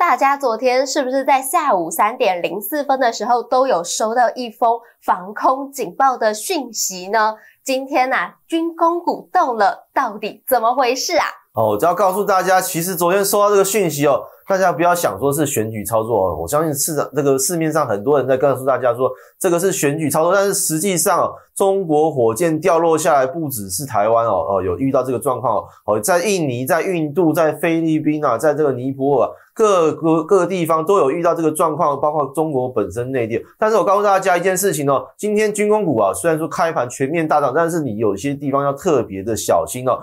大家昨天是不是在下午三点零四分的时候都有收到一封防空警报的讯息呢？今天呢，军工股动了，到底怎么回事啊？哦，我要告诉大家，其实昨天收到这个讯息哦，大家不要想说是选举操作哦。我相信市场这个市面上很多人在告诉大家说这个是选举操作，但是实际上中国火箭掉落下来不只是台湾哦，哦有遇到这个状况哦，在印尼、在印度、在菲律宾啊，在这个尼泊尔各个各个地方都有遇到这个状况，包括中国本身内地。但是我告诉大家一件事情哦，今天军工股啊虽然说开盘全面大涨，但是你有些地方要特别的小心哦。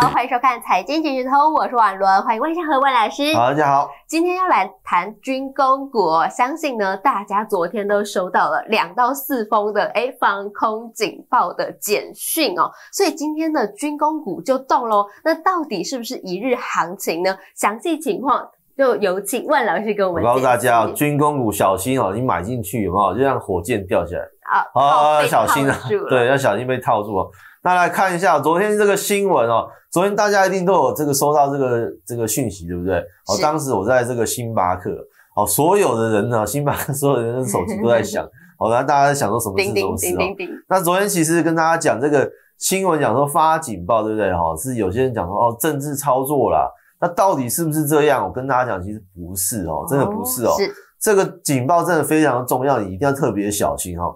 好，欢迎收看财经知识通，我是婉伦，欢迎万向和万老师。好，大家好，今天要来谈军工股，相信呢，大家昨天都收到了两到四封的哎防空警报的简讯哦，所以今天的军工股就动喽。那到底是不是一日行情呢？详细情况就有请万老师跟我们。告诉大家，军工股小心哦，你买进去有没有就像火箭掉下来？啊要小心啊！对，要小心被套住哦。那来看一下昨天这个新闻哦。昨天大家一定都有这个收到这个这个讯息，对不对？哦，当时我在这个星巴克，哦，所有的人呢，星巴克所有人的手机都在响。哦，那大家在想说什么事？什么事？哦。那昨天其实跟大家讲这个新闻，讲说发警报，对不对？哈，是有些人讲说哦，政治操作啦。那到底是不是这样？我跟大家讲，其实不是哦，真的不是哦。是。这个警报真的非常重要，你一定要特别小心哈。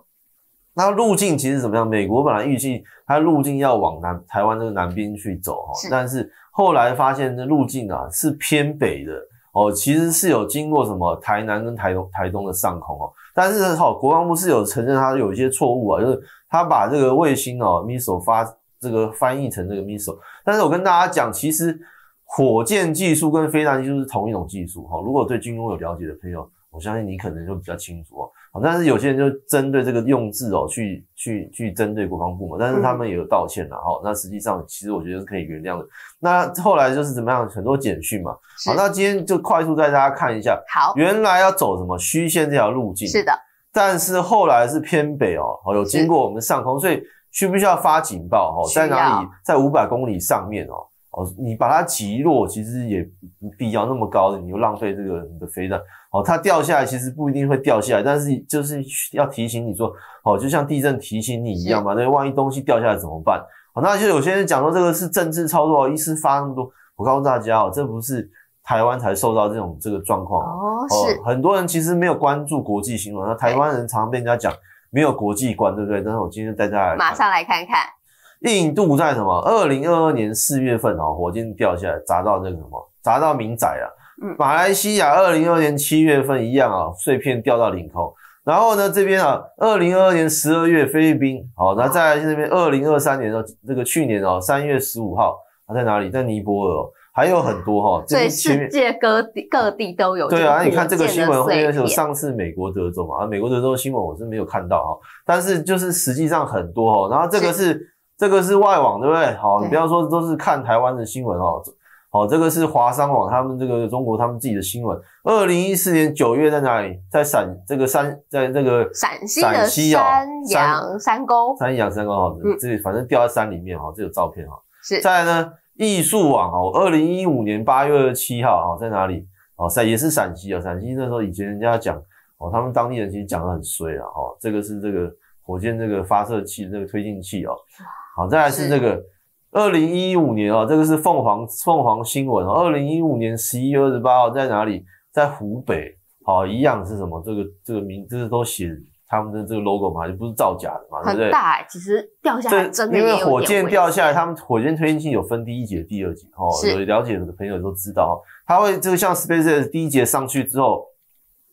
那路径其实怎么样？美国本来预计它路径要往南台湾这个南边去走哈，但是后来发现这路径啊是偏北的哦，其实是有经过什么台南跟台东台东的上空哦。但是哈，国防部是有承认它有一些错误啊，就是它把这个卫星哦 missile 发这个翻译成这个 missile。但是我跟大家讲，其实火箭技术跟飞弹技术是同一种技术哈。如果对军工有了解的朋友，我相信你可能就比较清楚。好，但是有些人就针对这个用字哦，去去去针对国防部嘛，但是他们也有道歉了哈。那实际上其实我觉得是可以原谅的。那后来就是怎么样，很多简讯嘛。好，那今天就快速带大家看一下。好，原来要走什么虚线这条路径？是的。但是后来是偏北哦，哦有经过我们上空，所以需不需要发警报？哦，在哪里？在五百公里上面哦。哦，你把它击落，其实也不必要那么高，的，你又浪费这个你的飞弹。哦，它掉下来其实不一定会掉下来，但是就是要提醒你说，哦，就像地震提醒你一样嘛，那万一东西掉下来怎么办？哦，那就有些人讲说这个是政治操作，一次发那么多。我告诉大家哦，这不是台湾才受到这种这个状况哦，是很多人其实没有关注国际新闻。那台湾人常常被人家讲没有国际观，对不对？但是我今天带大家马上来看看。印度在什么？二零二二年四月份啊，火箭掉下来砸到那个什么，砸到民宅啊。马来西亚二零二二年七月份一样啊，碎片掉到领空。然后呢，这边啊，二零二二年十二月菲律宾，好，那在这边二零二三年的这个去年哦，三月十五号，它在哪里？在尼泊尔，还有很多哈。对，世界各地各地都有。对啊，你看这个新闻，后面是上次美国德州嘛，啊，美国德州新闻我是没有看到哈，但是就是实际上很多哦。然后这个是。这个是外网，对不对？好，你不要说都是看台湾的新闻哦。好，这个是华商网，他们这个中国他们自己的新闻。二零一四年九月在哪里？在陕这个山，在这个陕西陕西山阳山沟。山阳山沟，好，这里反正掉在山里面哈。这有照片哈，是。再来呢，艺术网哦，二零一五年八月二十七号啊，在哪里哦，陕也是陕西啊。陕西那时候以前人家讲哦，他们当地人其实讲的很衰啊，哈。这个是这个火箭这个发射器这个推进器哦。好，再来是这个二零一五年啊，这个是凤凰凤凰新闻，二零一五年十一月二十八号在哪里？在湖北。好，一样是什么？这个这个名，这是都写他们的这个 logo 嘛？就不是造假的嘛？不很大，其实掉下来，因为火箭掉下来，他们火箭推进器有分第一节、第二节哦。有了解的朋友都知道，他会这个像 SpaceX 第一节上去之后。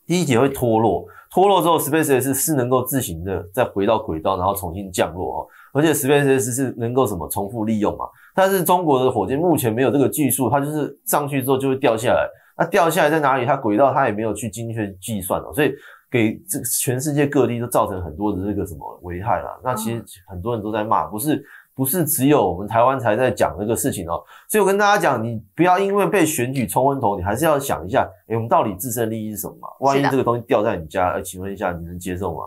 第一节会脱落，脱落之后，SpaceX 是能够自行的再回到轨道，然后重新降落哦。而且 SpaceX 是能够什么重复利用嘛？但是中国的火箭目前没有这个技术，它就是上去之后就会掉下来。那掉下来在哪里？它轨道它也没有去精确计算哦，所以给这全世界各地都造成很多的这个什么危害了。那其实很多人都在骂，不是？不是只有我们台湾才在讲这个事情哦，所以我跟大家讲，你不要因为被选举冲昏头，你还是要想一下，哎，我们到底自身利益是什么？万一这个东西掉在你家，呃、请问一下，你能接受吗？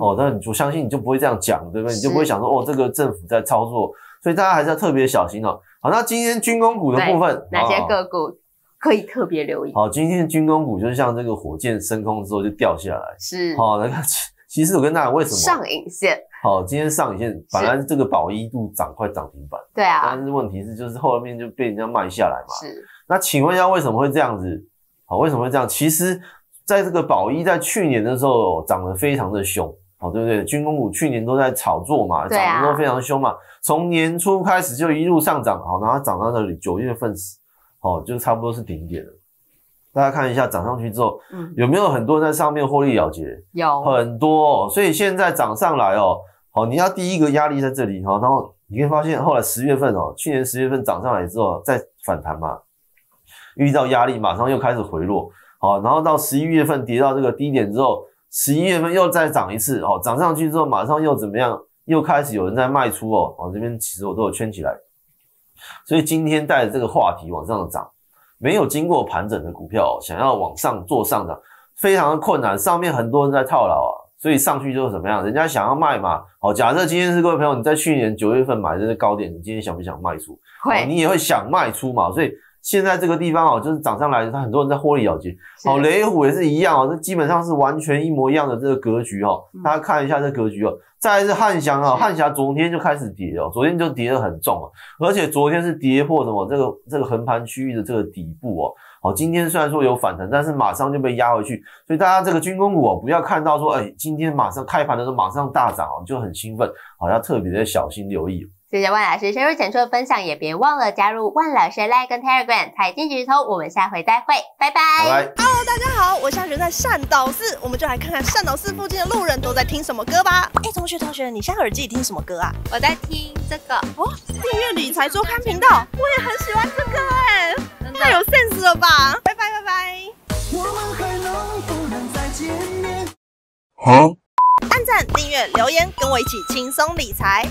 哦，那你我相信你就不会这样讲，对不对？你就不会想说，哦，这个政府在操作，所以大家还是要特别小心哦。好，那今天军工股的部分，哪些个股可以特别留意？好，今天军工股就像这个火箭升空之后就掉下来，是，好那个。其实我跟大家为什么上影线？好，今天上影线，本来这个宝一度涨快涨停板，对啊，但是问题是就是后面就被人家卖下来嘛。是，那请问一下为什么会这样子？好，为什么会这样？其实，在这个宝一在去年的时候涨得非常的凶，好，对不对？军工股去年都在炒作嘛，涨得都非常凶嘛，从年初开始就一路上涨，好，然后涨到这里九月份时，就差不多是顶点了。大家看一下涨上去之后，嗯，有没有很多人在上面获利了结？有很多，所以现在涨上来哦，好，你要第一个压力在这里哈，然后你会发现后来十月份哦，去年十月份涨上来之后再反弹嘛，遇到压力马上又开始回落，好，然后到十一月份跌到这个低点之后，十一月份又再涨一次，哦，涨上去之后马上又怎么样？又开始有人在卖出哦，哦这边其实我都有圈起来，所以今天带着这个话题往上涨。没有经过盘整的股票，想要往上做上涨，非常的困难。上面很多人在套牢啊，所以上去就是怎么样？人家想要卖嘛。好，假设今天是各位朋友，你在去年九月份买的高点，你今天想不想卖出？会，你也会想卖出嘛。所以。现在这个地方哦，就是涨上来，它很多人在获利了结。好，雷虎也是一样哦，这基本上是完全一模一样的这个格局哦。大家看一下这格局哦。再是汉翔哦，汉翔昨天就开始跌哦，昨天就跌得很重哦，而且昨天是跌破什么这个这个横盘区域的这个底部哦。好，今天虽然说有反弹，但是马上就被压回去。所以大家这个军工股哦，不要看到说哎，今天马上开盘的时候马上大涨哦，就很兴奋，好要特别的小心留意。谢谢万老师深入浅出的分享，也别忘了加入万老师的 Telegram 财经直通。我们下回再会，拜拜。Hello，大家好，我上学在善导寺，我们就来看看善导寺附近的路人都在听什么歌吧。哎，同学，同学，你在耳机听什么歌啊？我在听这个哦，订阅理财周刊频道，我也很喜欢这个哎，太有 sense 了吧？拜拜拜拜。我能能不再面？好、按赞、订阅、留言，跟我一起轻松理财。